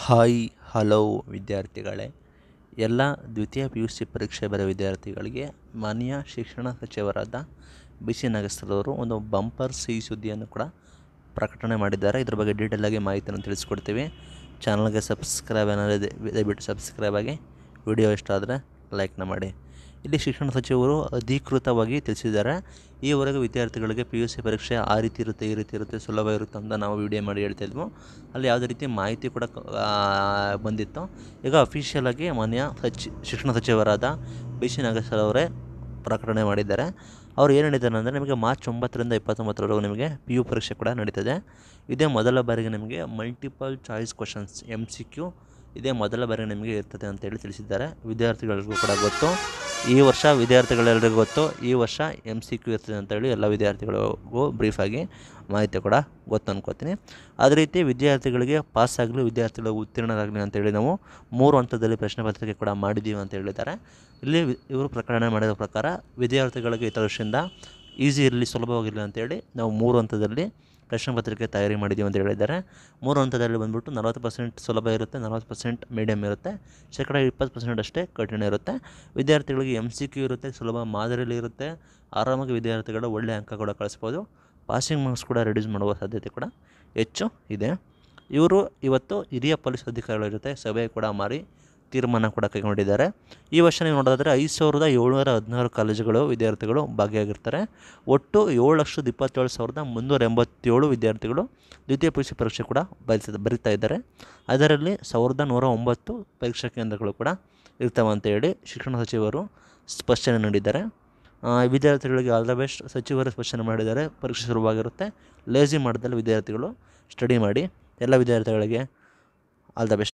hi hello ವಿದ್ಯಾರ್ಥಿಗಳೇ ಎಲ್ಲ ದ್ವಿತೀಯ ಪಿ ಯು ಸಿ ಪರೀಕ್ಷೆ ಬರೋ ವಿದ್ಯಾರ್ಥಿಗಳಿಗೆ ಮಾನ್ಯ ಶಿಕ್ಷಣ ಸಚಿವರಾದ ಬಿ ಸಿ ನಾಗೇಶ್ವರವರು ಒಂದು ಬಂಪರ್ ಸಿ ಸುದ್ದಿಯನ್ನು ಕೂಡ ಪ್ರಕಟಣೆ ಮಾಡಿದ್ದಾರೆ ಇದ್ರ ಬಗ್ಗೆ ಡೀಟೇಲ್ ಆಗಿ ಮಾಹಿತಿಯನ್ನು ತಿಳಿಸ್ಕೊಡ್ತೀವಿ ಚಾನಲ್ಗೆ ಸಬ್ಸ್ಕ್ರೈಬ್ ಏನಾದರೂ ದಯವಿಟ್ಟು ಸಬ್ಸ್ಕ್ರೈಬ್ ಆಗಿ ವಿಡಿಯೋ ಇಷ್ಟ ಆದರೆ ಲೈಕ್ನ ಮಾಡಿ ಇಲ್ಲಿ ಶಿಕ್ಷಣ ಸಚಿವರು ಅಧಿಕೃತವಾಗಿ ತಿಳಿಸಿದ್ದಾರೆ ಈವರೆಗೆ ವಿದ್ಯಾರ್ಥಿಗಳಿಗೆ ಪಿ ಯು ಸಿ ಪರೀಕ್ಷೆ ಆ ರೀತಿ ಇರುತ್ತೆ ಈ ರೀತಿ ಇರುತ್ತೆ ಸುಲಭ ಇರುತ್ತೆ ಅಂತ ನಾವು ವಿಡಿಯೋ ಮಾಡಿ ಹೇಳ್ತಾ ಇದ್ವು ಅಲ್ಲಿ ಯಾವುದೇ ರೀತಿ ಮಾಹಿತಿ ಕೂಡ ಬಂದಿತ್ತು ಈಗ ಅಫಿಷಿಯಲಾಗಿ ಮಾನ್ಯ ಸಚಿ ಶಿಕ್ಷಣ ಸಚಿವರಾದ ಬಿ ಸಿ ನಾಗೇಶ್ವರ ಅವರೇ ಪ್ರಕಟಣೆ ಮಾಡಿದ್ದಾರೆ ಅವರು ಏನು ಹೇಳಿದ್ದಾರೆ ಅಂದರೆ ನಿಮಗೆ ಮಾರ್ಚ್ ಒಂಬತ್ತರಿಂದ ಇಪ್ಪತ್ತೊಂಬತ್ತರವರೆಗೂ ನಿಮಗೆ ಪಿ ಯು ಪರೀಕ್ಷೆ ಕೂಡ ನಡೀತದೆ ಇದೇ ಮೊದಲ ಬಾರಿಗೆ ನಿಮಗೆ multiple choice questions M C Q ಇದೇ ಮೊದಲ ಬಾರಿಗೆ ನಿಮಗೆ ಇರ್ತದೆ ಹೇಳಿ ತಿಳಿಸಿದ್ದಾರೆ ವಿದ್ಯಾರ್ಥಿಗಳಿಗೂ ಕೂಡ ಗೊತ್ತು ಈ ವರ್ಷ ವಿದ್ಯಾರ್ಥಿಗಳೆಲ್ಲರಿಗೂ ಗೊತ್ತು ಈ ವರ್ಷ ಎಮ್ ಸಿ ಕ್ಯೂ ಇರ್ತದೆ ಅಂತೇಳಿ ಎಲ್ಲ ವಿದ್ಯಾರ್ಥಿಗಳಿಗೂ ಬ್ರೀಫಾಗಿ ಮಾಹಿತಿ ಕೂಡ ಗೊತ್ತು ಅಂದ್ಕೋತೀನಿ ಅದೇ ರೀತಿ ವಿದ್ಯಾರ್ಥಿಗಳಿಗೆ ಪಾಸಾಗಲಿ ಆಗಲಿ ವಿದ್ಯಾರ್ಥಿಗಳು ಉತ್ತೀರ್ಣರಾಗಲಿ ಅಂತೇಳಿ ನಾವು ಮೂರು ಹಂತದಲ್ಲಿ ಪ್ರಶ್ನೆ ಪತ್ರಿಕೆ ಕೂಡ ಮಾಡಿದ್ದೀವಿ ಅಂತ ಹೇಳಿದ್ದಾರೆ ಇಲ್ಲಿ ಇವರು ಪ್ರಕಟಣೆ ಮಾಡಿದ ಪ್ರಕಾರ ವಿದ್ಯಾರ್ಥಿಗಳಿಗೆ ಈ ವರ್ಷದಿಂದ ಈಸಿ ಇರಲಿ ಸುಲಭವಾಗಿರಲಿ ಅಂತೇಳಿ ನಾವು ಮೂರು ಹಂತದಲ್ಲಿ ಪ್ರಶ್ನೆ ಪತ್ರಿಕೆ ತಯಾರಿ ಮಾಡಿದ್ದೀವಿ ಅಂತ ಹೇಳಿದ್ದಾರೆ ಮೂರು ಹಂತದಲ್ಲಿ ಬಂದುಬಿಟ್ಟು ನಲವತ್ತು ಪರ್ಸೆಂಟ್ ಸುಲಭ ಇರುತ್ತೆ ನಲವತ್ತು ಪರ್ಸೆಂಟ್ ಮೀಡಿಯಮ್ ಇರುತ್ತೆ ಶೇಕಡ ಇಪ್ಪತ್ತು ಪರ್ಸೆಂಟ್ ಅಷ್ಟೇ ಕಠಿಣ ಇರುತ್ತೆ ವಿದ್ಯಾರ್ಥಿಗಳಿಗೆ ಎಮ್ ಸಿ ಕ್ಯೂ ಇರುತ್ತೆ ಸುಲಭ ಮಾದರಿಯಲ್ಲಿ ಇರುತ್ತೆ ಆರಾಮಾಗಿ ವಿದ್ಯಾರ್ಥಿಗಳು ಒಳ್ಳೆಯ ಅಂಕ ಕೂಡ ಕಳಿಸ್ಬೋದು ಪಾಸಿಂಗ್ ಮಾರ್ಕ್ಸ್ ಕೂಡ ರೆಡ್ಯೂಸ್ ಮಾಡುವ ಸಾಧ್ಯತೆ ಕೂಡ ಹೆಚ್ಚು ಇದೆ ಇವರು ಇವತ್ತು ಹಿರಿಯ ಪೊಲೀಸ್ ಅಧಿಕಾರಿಗಳ ಜೊತೆ ಸಭೆ ಕೂಡ ಮಾಡಿ ತೀರ್ಮಾನ ಕೂಡ ಕೈಗೊಂಡಿದ್ದಾರೆ ಈ ವರ್ಷ ನೀವು ನೋಡೋದಾದರೆ ಐದು ಸಾವಿರದ ಏಳ್ನೂರ ಹದಿನಾರು ಕಾಲೇಜುಗಳು ವಿದ್ಯಾರ್ಥಿಗಳು ಭಾಗಿಯಾಗಿರ್ತಾರೆ ಒಟ್ಟು ಏಳು ಲಕ್ಷದ ಇಪ್ಪತ್ತೇಳು ಸಾವಿರದ ಮುನ್ನೂರ ಎಂಬತ್ತೇಳು ವಿದ್ಯಾರ್ಥಿಗಳು ದ್ವಿತೀಯ ಪಿ ಸಿ ಪರೀಕ್ಷೆ ಕೂಡ ಬರಿತ ಬರಿತಾ ಇದ್ದಾರೆ ಅದರಲ್ಲಿ ಸಾವಿರದ ನೂರ ಒಂಬತ್ತು ಪರೀಕ್ಷಾ ಕೇಂದ್ರಗಳು ಕೂಡ ಇರ್ತವೆ ಅಂತ ಹೇಳಿ ಶಿಕ್ಷಣ ಸಚಿವರು ಸ್ಪಷ್ಟನೆ ನೀಡಿದ್ದಾರೆ ವಿದ್ಯಾರ್ಥಿಗಳಿಗೆ ಆಲ್ ದ ಬೆಸ್ಟ್ ಸಚಿವರು ಸ್ಪಷ್ಟನೆ ಮಾಡಿದ್ದಾರೆ ಪರೀಕ್ಷೆ ಶುರುವಾಗಿರುತ್ತೆ ಲೇಜಿ ಮಾಡಿದಲ್ಲಿ ವಿದ್ಯಾರ್ಥಿಗಳು ಸ್ಟಡಿ ಮಾಡಿ ಎಲ್ಲ ವಿದ್ಯಾರ್ಥಿಗಳಿಗೆ ಆಲ್ ದ ಬೆಸ್ಟ್